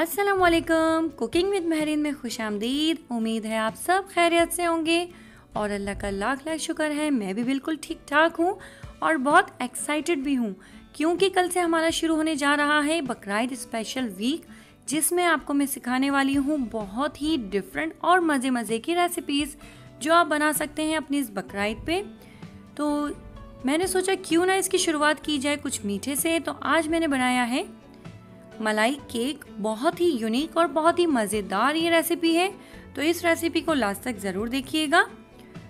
Aslam cooking with महरीन में खुश आमदीद उम्मीद है आप सब खैरियत से होंगे और अल्लाह का लाख लाख शुक्र है मैं भी बिल्कुल ठीक ठाक हूँ और बहुत एक्साइटेड भी हूँ क्योंकि कल से हमारा शुरू होने जा रहा है बकर स्पेशल वीक जिसमें आपको मैं सिखाने वाली हूँ बहुत ही डिफरेंट और मज़े मज़े की रेसिपीज़ जो आप बना सकते हैं अपनी इस बकर पे तो मैंने सोचा क्यों ना इसकी शुरुआत की जाए कुछ मीठे से तो आज मैंने बनाया है मलाई केक बहुत ही यूनिक और बहुत ही मज़ेदार ये रेसिपी है तो इस रेसिपी को लास्ट तक ज़रूर देखिएगा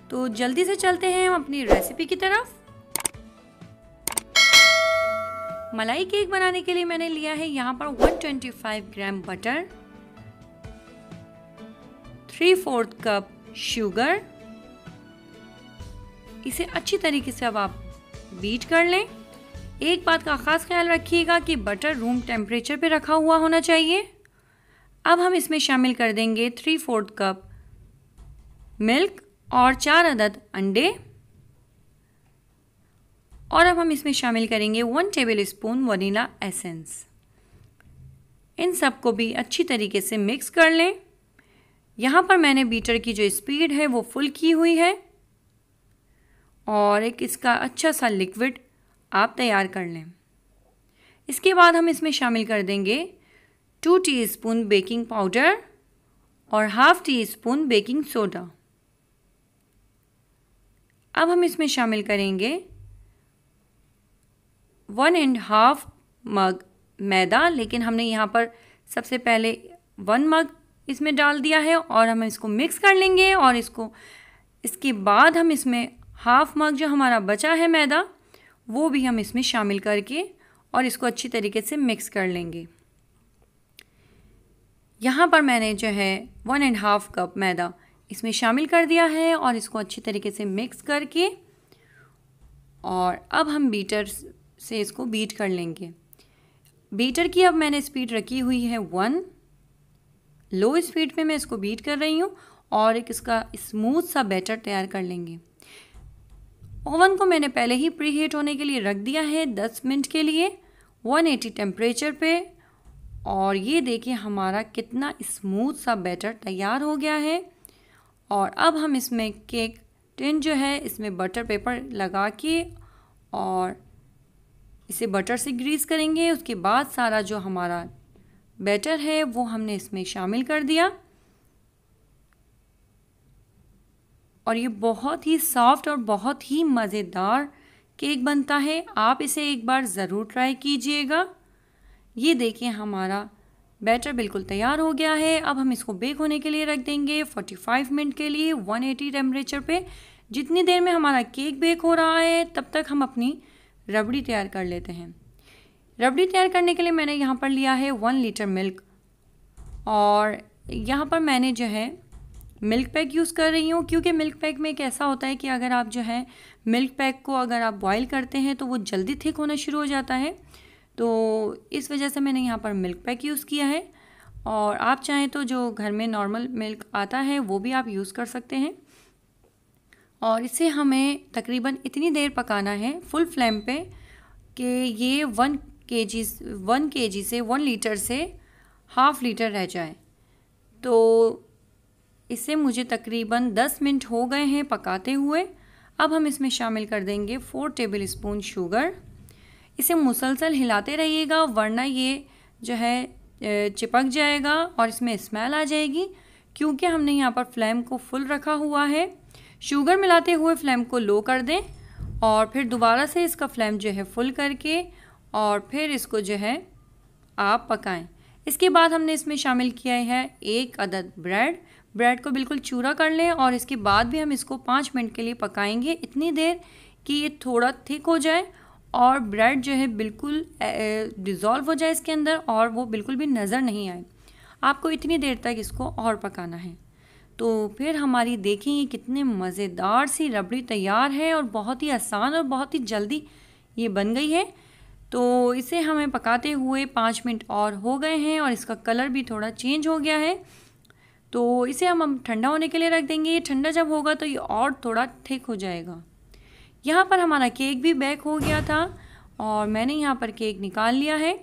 तो जल्दी से चलते हैं हम अपनी रेसिपी की तरफ मलाई केक बनाने के लिए मैंने लिया है यहाँ पर 125 gram butter three fourth cup sugar इसे अच्छी तरीके से अब आप बीट कर लें एक बात का ख़ास ख्याल रखिएगा कि बटर रूम टेम्परेचर पे रखा हुआ होना चाहिए अब हम इसमें शामिल कर देंगे थ्री फोर्थ कप मिल्क और चार अदद अंडे और अब हम इसमें शामिल करेंगे one tablespoon vanilla essence इन सबको भी अच्छी तरीके से मिक्स कर लें यहाँ पर मैंने बीटर की जो स्पीड है वो फुल की हुई है और एक इसका अच्छा सा लिक्विड आप तैयार कर लें इसके बाद हम इसमें शामिल कर देंगे टू टीस्पून बेकिंग पाउडर और half teaspoon baking soda अब हम इसमें शामिल करेंगे वन एंड हाफ मग मैदा लेकिन हमने यहाँ पर सबसे पहले वन मग इसमें डाल दिया है और हम इसको मिक्स कर लेंगे और इसको इसके बाद हम इसमें हाफ मग जो हमारा बचा है मैदा वो भी हम इसमें शामिल करके और इसको अच्छी तरीके से मिक्स कर लेंगे यहाँ पर मैंने जो है वन एंड हाफ कप मैदा इसमें शामिल कर दिया है और इसको अच्छी तरीके से मिक्स करके और अब हम बीटर से इसको बीट कर लेंगे बीटर की अब मैंने स्पीड रखी हुई है वन लो स्पीड पे मैं इसको बीट कर रही हूँ और एक इसका स्मूथ सा बैटर तैयार कर लेंगे ओवन को मैंने पहले ही प्री हीट होने के लिए रख दिया है 10 मिनट के लिए 180 टेम्परेचर पर और ये देखिए हमारा कितना स्मूथ सा बैटर तैयार हो गया है और अब हम इसमें केक टिन जो है इसमें बटर पेपर लगा के और इसे बटर से ग्रीस करेंगे उसके बाद सारा जो हमारा बैटर है वो हमने इसमें शामिल कर दिया और ये बहुत ही सॉफ्ट और बहुत ही मज़ेदार केक बनता है आप इसे एक बार ज़रूर ट्राई कीजिएगा ये देखिए हमारा बैटर बिल्कुल तैयार हो गया है अब हम इसको बेक होने के लिए रख देंगे 45 मिनट के लिए 180 टेम्परेचर पर जितनी देर में हमारा केक बेक हो रहा है तब तक हम अपनी रबड़ी तैयार कर लेते हैं रबड़ी तैयार करने के लिए मैंने यहाँ पर लिया है वन लीटर मिल्क और यहाँ पर मैंने जो है मिल्क पैक यूज़ कर रही हूँ क्योंकि मिल्क पैक में एक ऐसा होता है कि अगर आप जो है मिल्क पैक को अगर आप बॉईल करते हैं तो वो जल्दी थिक होना शुरू हो जाता है तो इस वजह से मैंने यहाँ पर मिल्क पैक यूज़ किया है और आप चाहें तो जो घर में नॉर्मल मिल्क आता है वो भी आप यूज़ कर सकते हैं और इसे हमें तकरीबन इतनी देर पकाना है फुल फ्लेम पे कि ये वन के जी वन के जी से वन लीटर से हाफ़ लीटर रह जाए तो इसे मुझे तकरीबन 10 मिनट हो गए हैं पकाते हुए अब हम इसमें शामिल कर देंगे फ़ोर टेबल स्पून शुगर इसे मुसलसल हिलाते रहिएगा वरना ये जो है चिपक जाएगा और इसमें स्मेल आ जाएगी क्योंकि हमने यहाँ पर फ्लेम को फुल रखा हुआ है शुगर मिलाते हुए फ्लेम को लो कर दें और फिर दोबारा से इसका फ्लेम जो है फुल करके और फिर इसको जो है आप पकाएं इसके बाद हमने इसमें शामिल किया है एक अदद ब्रेड ब्रेड को बिल्कुल चूरा कर लें और इसके बाद भी हम इसको पाँच मिनट के लिए पकाएंगे इतनी देर कि ये थोड़ा थिक हो जाए और ब्रेड जो है बिल्कुल डिज़ोल्व हो जाए इसके अंदर और वो बिल्कुल भी नज़र नहीं आए आपको इतनी देर तक इसको और पकाना है तो फिर हमारी देखें ये कितने मज़ेदार सी रबड़ी तैयार है और बहुत ही आसान और बहुत ही जल्दी ये बन गई है तो इसे हमें पकाते हुए पाँच मिनट और हो गए हैं और इसका कलर भी थोड़ा चेंज हो गया है तो इसे हम ठंडा होने के लिए रख देंगे ये ठंडा जब होगा तो ये और थोड़ा थिक हो जाएगा यहाँ पर हमारा केक भी बैक हो गया था और मैंने यहाँ पर केक निकाल लिया है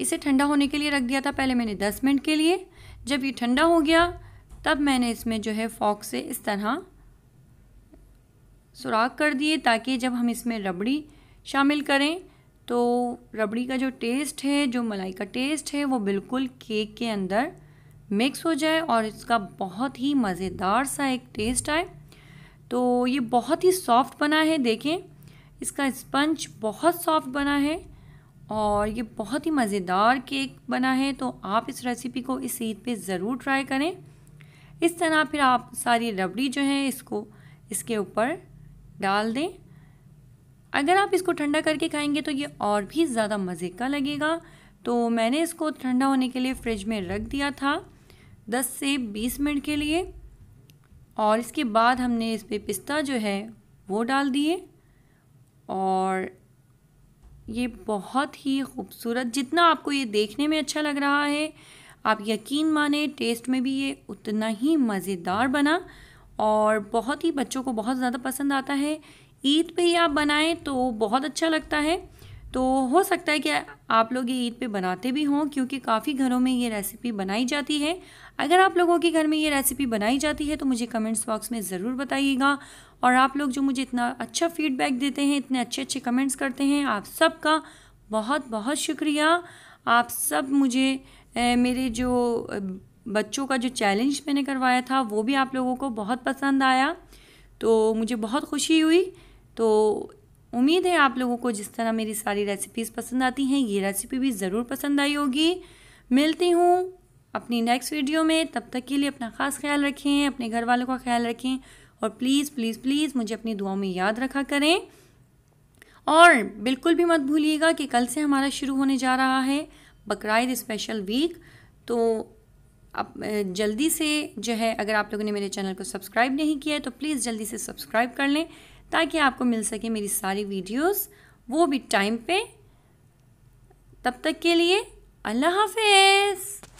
इसे ठंडा होने के लिए रख दिया था पहले मैंने दस मिनट के लिए जब ये ठंडा हो गया तब मैंने इसमें जो है फॉक से इस तरह सुराख कर दिए ताकि जब हम इसमें रबड़ी शामिल करें तो रबड़ी का जो टेस्ट है जो मलाई का टेस्ट है वो बिल्कुल केक के अंदर मिक्स हो जाए और इसका बहुत ही मज़ेदार सा एक टेस्ट आए तो ये बहुत ही सॉफ्ट बना है देखें इसका स्पंज बहुत सॉफ्ट बना है और ये बहुत ही मज़ेदार केक बना है तो आप इस रेसिपी को इस ईद पे ज़रूर ट्राई करें इस तरह फिर आप सारी रबड़ी जो है इसको इसके ऊपर डाल दें अगर आप इसको ठंडा करके खाएंगे तो ये और भी ज़्यादा मज़े का लगेगा तो मैंने इसको ठंडा होने के लिए फ्रिज में रख दिया था 10 से 20 मिनट के लिए और इसके बाद हमने इस पर पिस्ता जो है वो डाल दिए और ये बहुत ही खूबसूरत जितना आपको ये देखने में अच्छा लग रहा है आप यकीन माने टेस्ट में भी ये उतना ही मज़ेदार बना और बहुत ही बच्चों को बहुत ज़्यादा पसंद आता है ईद पे ही आप बनाएं तो बहुत अच्छा लगता है तो हो सकता है कि आप लोग ये ईद पे बनाते भी हों क्योंकि काफ़ी घरों में ये रेसिपी बनाई जाती है अगर आप लोगों के घर में ये रेसिपी बनाई जाती है तो मुझे कमेंट्स बॉक्स में ज़रूर बताइएगा और आप लोग जो मुझे इतना अच्छा फीडबैक देते हैं इतने अच्छे अच्छे कमेंट्स करते हैं आप सबका बहुत बहुत शुक्रिया आप सब मुझे ए, मेरे जो बच्चों का जो चैलेंज मैंने करवाया था वो भी आप लोगों को बहुत पसंद आया तो मुझे बहुत खुशी हुई तो उम्मीद है आप लोगों को जिस तरह मेरी सारी रेसिपीज़ पसंद आती हैं ये रेसिपी भी ज़रूर पसंद आई होगी मिलती हूँ अपनी नेक्स्ट वीडियो में तब तक के लिए अपना ख़ास ख्याल रखें अपने घर वालों का ख्याल रखें और प्लीज़ प्लीज़ प्लीज़ मुझे अपनी दुआओं में याद रखा करें और बिल्कुल भी मत भूलिएगा कि कल से हमारा शुरू होने जा रहा है बकरीद स्पेशल वीक तो अब जल्दी से जो है अगर आप लोगों ने मेरे चैनल को सब्सक्राइब नहीं किया है तो प्लीज़ जल्दी से सब्सक्राइब कर लें ताकि आपको मिल सके मेरी सारी वीडियोस वो भी टाइम पे तब तक के लिए अल्लाह हाफिज़